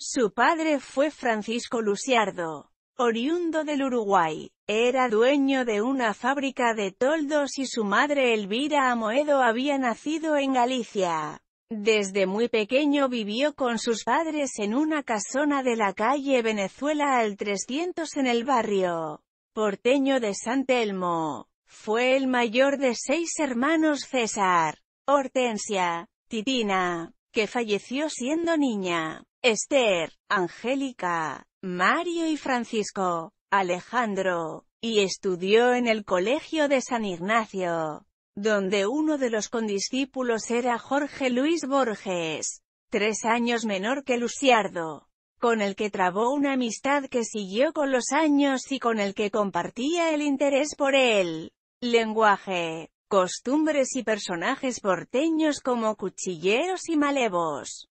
Su padre fue Francisco Luciardo, oriundo del Uruguay. Era dueño de una fábrica de toldos y su madre Elvira Amoedo había nacido en Galicia. Desde muy pequeño vivió con sus padres en una casona de la calle Venezuela al 300 en el barrio porteño de San Telmo. Fue el mayor de seis hermanos César, Hortensia, Titina, que falleció siendo niña. Esther, Angélica, Mario y Francisco, Alejandro, y estudió en el Colegio de San Ignacio, donde uno de los condiscípulos era Jorge Luis Borges, tres años menor que Luciardo, con el que trabó una amistad que siguió con los años y con el que compartía el interés por él. Lenguaje, costumbres y personajes porteños como cuchilleros y malevos.